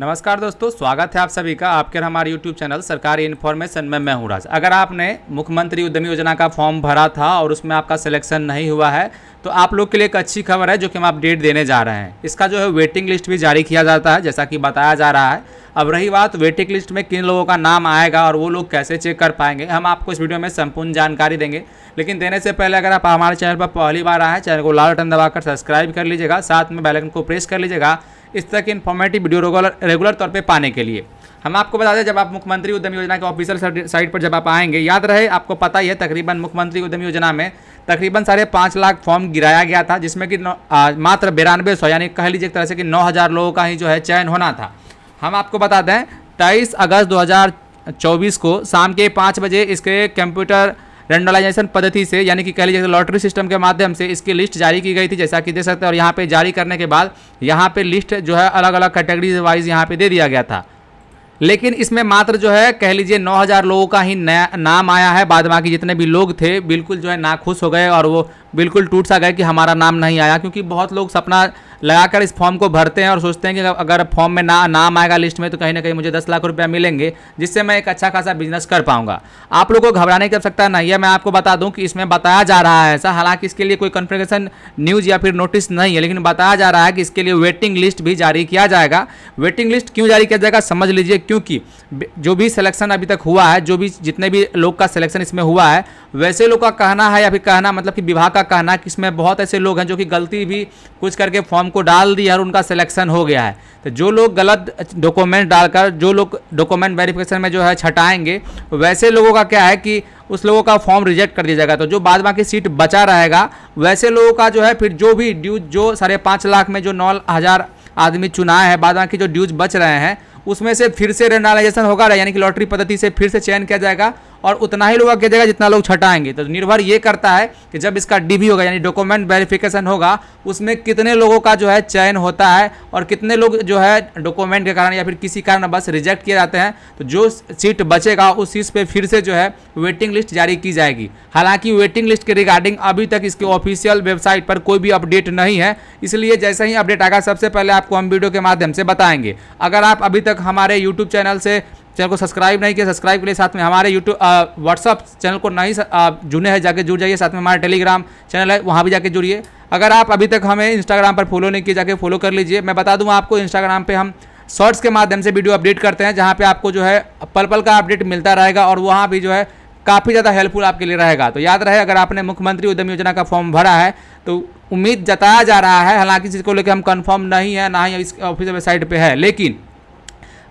नमस्कार दोस्तों स्वागत है आप सभी का आपके हमारे यूट्यूब चैनल सरकारी इन्फॉर्मेशन में मैं हूँ राज अगर आपने मुख्यमंत्री उद्यमी योजना का फॉर्म भरा था और उसमें आपका सिलेक्शन नहीं हुआ है तो आप लोग के लिए एक अच्छी खबर है जो कि हम अपडेट देने जा रहे हैं इसका जो है वेटिंग लिस्ट भी जारी किया जाता है जैसा कि बताया जा रहा है अब रही बात वेटिंग लिस्ट में किन लोगों का नाम आएगा और वो लोग कैसे चेक कर पाएंगे हम आपको इस वीडियो में संपूर्ण जानकारी देंगे लेकिन देने से पहले अगर आप हमारे चैनल पर पहली बार आए चैनल को लाल बटन दबाकर सब्सक्राइब कर लीजिएगा साथ में बेलाइकन को प्रेस कर लीजिएगा इस तरह की इन्फॉर्मेटिव वीडियो रेगुलर रेगुलर तौर पर पाने के लिए हम आपको बता दें जब आप मुख्यमंत्री उद्यम योजना के ऑफिशियल साइट पर जब आप आएंगे याद रहे आपको पता ही है तकरीबन मुख्यमंत्री उद्यम योजना में तकरीबन साढ़े पाँच लाख फॉर्म गिराया गया था जिसमें कि आ, मात्र बिरानवे सौ यानी कह लीजिए एक तरह से कि नौ हज़ार लोगों का ही जो है चयन होना था हम आपको बता दें तेईस अगस्त दो को शाम के पाँच बजे इसके कंप्यूटर रेंडलाइजेशन पद्धति से यानी कि कह लीजिए लॉटरी सिस्टम के माध्यम से इसकी लिस्ट जारी की गई थी जैसा कि दे सकते हैं और यहाँ पर जारी करने के बाद यहाँ पर लिस्ट जो है अलग अलग कैटेगरीज वाइज यहाँ पर दे दिया गया था लेकिन इसमें मात्र जो है कह लीजिए 9000 लोगों का ही नाम आया है बाद बाकी जितने भी लोग थे बिल्कुल जो है नाखुश हो गए और वो बिल्कुल टूट सा गए कि हमारा नाम नहीं आया क्योंकि बहुत लोग सपना लगाकर इस फॉर्म को भरते हैं और सोचते हैं कि अगर फॉर्म में ना नाम आएगा लिस्ट में तो कहीं ना कहीं मुझे दस लाख रुपया मिलेंगे जिससे मैं एक अच्छा खासा बिजनेस कर पाऊंगा आप लोगों को घबराने की आवश्यकता नहीं है मैं आपको बता दूं कि इसमें बताया जा रहा है ऐसा हालांकि इसके लिए कोई कन्फर्मेशन न्यूज़ या फिर नोटिस नहीं है लेकिन बताया जा रहा है कि इसके लिए वेटिंग लिस्ट भी जारी किया जाएगा वेटिंग लिस्ट क्यों जारी किया जाएगा समझ लीजिए क्योंकि जो भी सिलेक्शन अभी तक हुआ है जो भी जितने भी लोग का सिलेक्शन इसमें हुआ है वैसे लोग का कहना है या फिर कहना मतलब कि विभाग का कहना कि इसमें बहुत ऐसे लोग हैं जो कि गलती भी कुछ करके फॉर्म हमको डाल दिया और उनका सिलेक्शन हो गया है तो जो लोग गलत डॉक्यूमेंट डालकर जो लोग डॉक्यूमेंट वेरिफिकेशन में जो है छटाएंगे वैसे लोगों का क्या है कि उस लोगों का फॉर्म रिजेक्ट कर दिया जाएगा तो जो बाद बाकी सीट बचा रहेगा वैसे लोगों का जो है फिर जो भी ड्यूज जो साढ़े पाँच लाख में जो नौ हज़ार आदमी चुनाए हैं बाद बाकी जो ड्यूज बच रहे हैं उसमें से फिर से रेनालाइजेशन होगा यानी कि लॉटरी पद्धति से फिर से चयन किया जाएगा और उतना ही लोग देगा जितना लोग छटाएंगे तो निर्भर ये करता है कि जब इसका डी होगा यानी डॉक्यूमेंट वेरिफिकेशन होगा उसमें कितने लोगों का जो है चयन होता है और कितने लोग जो है डॉक्यूमेंट के कारण या फिर किसी कारण बस रिजेक्ट किए जाते हैं तो जो सीट बचेगा उस सीट पर फिर से जो है वेटिंग लिस्ट जारी की जाएगी हालांकि वेटिंग लिस्ट के रिगार्डिंग अभी तक इसके ऑफिशियल वेबसाइट पर कोई भी अपडेट नहीं है इसलिए जैसे ही अपडेट आएगा सबसे पहले आपको हम वीडियो के माध्यम से बताएंगे अगर आप अभी तक हमारे यूट्यूब चैनल से चैनल को सब्सक्राइब नहीं किया सब्सक्राइब के लिए साथ में हमारे यूट्यूब व्हाट्सअप चैनल को नहीं जुड़े हैं जाके जुड़ जाइए साथ में हमारा टेलीग्राम चैनल है वहाँ भी जाके जुड़िए अगर आप अभी तक हमें इंस्टाग्राम पर फॉलो नहीं किए जाके फॉलो कर लीजिए मैं बता दूँ आपको इंस्टाग्राम पर हम शॉर्ट्स के माध्यम से वीडियो अपडेट करते हैं जहाँ पर आपको जो है पल पल का अपडेट मिलता रहेगा और वहाँ भी जो है काफ़ी ज़्यादा हेल्पफुल आपके लिए रहेगा तो याद रहे अगर आपने मुख्यमंत्री उद्यम योजना का फॉर्म भरा है तो उम्मीद जताया जा रहा है हालांकि इसको लेकर हम कंफर्म नहीं है ना ही इस ऑफिस वेबसाइट पर है लेकिन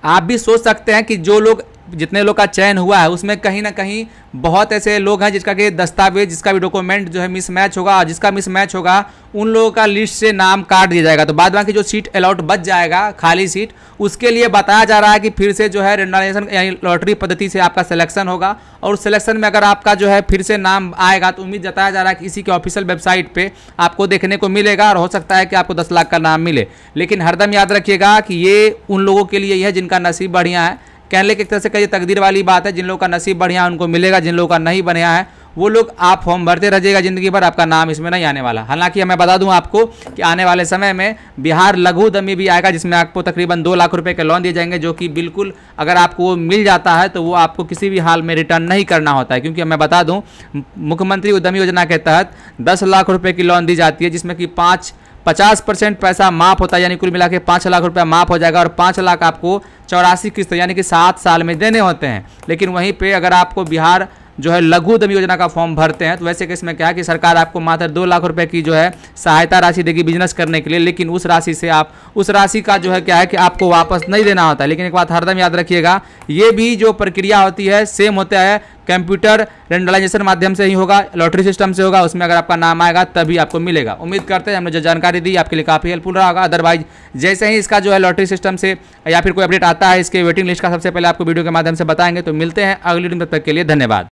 आप भी सोच सकते हैं कि जो लोग जितने लोग का चयन हुआ है उसमें कहीं ना कहीं बहुत ऐसे लोग हैं जिसका कि दस्तावेज जिसका भी डॉक्यूमेंट जो है मिसमैच होगा और जिसका मिसमैच होगा उन लोगों का लिस्ट से नाम काट दिया जाएगा तो बाद बाकी जो सीट अलाउट बच जाएगा खाली सीट उसके लिए बताया जा रहा है कि फिर से जो है रेंडमाइजेशन यानी लॉटरी पद्धति से आपका सिलेक्शन होगा और उस सिलेक्शन में अगर आपका जो है फिर से नाम आएगा तो उम्मीद जताया जा रहा है कि इसी के ऑफिशियल वेबसाइट पर आपको देखने को मिलेगा और हो सकता है कि आपको दस लाख का नाम मिले लेकिन हरदम याद रखिएगा कि ये उन लोगों के लिए है जिनका नसीब बढ़िया है कहने के एक तरह से कहिए तकदीर वाली बात है जिन लोगों का नसीब बढ़िया है उनको मिलेगा जिन लोगों का नहीं बढ़िया है वो लोग आप फॉर्म भरते रहिएगा ज़िंदगी भर आपका नाम इसमें नहीं आने वाला हालांकि मैं बता दूं आपको कि आने वाले समय में बिहार लघु दमी भी आएगा जिसमें आपको तकरीबन दो लाख रुपए के लोन दिए जाएंगे जो कि बिल्कुल अगर आपको वो मिल जाता है तो वो आपको किसी भी हाल में रिटर्न नहीं करना होता है क्योंकि मैं बता दूँ मुख्यमंत्री उद्यमी योजना के तहत दस लाख रुपये की लोन दी जाती है जिसमें कि पाँच पचास परसेंट पैसा माफ होता है यानी कुल मिला के पाँच लाख रुपया माफ हो जाएगा और पाँच लाख आपको चौरासी किस्त यानी कि सात साल में देने होते हैं लेकिन वहीं पर अगर आपको बिहार जो है लघु उद्यम योजना का फॉर्म भरते हैं तो वैसे कि इसमें क्या है कि सरकार आपको मात्र दो लाख रुपए की जो है सहायता राशि देगी बिजनेस करने के लिए लेकिन उस राशि से आप उस राशि का जो है क्या है कि आपको वापस नहीं देना होता है लेकिन एक बात हरदम याद रखिएगा ये भी जो प्रक्रिया होती है सेम होता है कंप्यूटर रेंडलाइजेशन माध्यम से ही होगा लॉटरी सिस्टम से होगा उसमें अगर आपका नाम आएगा तभी आपको मिलेगा उम्मीद करते हैं हमने जो जानकारी दी आपके लिए काफ़ी हेल्पफुल रहा होगा अदरवाइज जैसे ही इसका जो है लॉटरी सिस्टम से या फिर कोई अपडेट आता है इसके वेटिंग लिस्ट का सबसे पहले आपको वीडियो के माध्यम से बताएंगे तो मिलते हैं अगली दिन तक के लिए धन्यवाद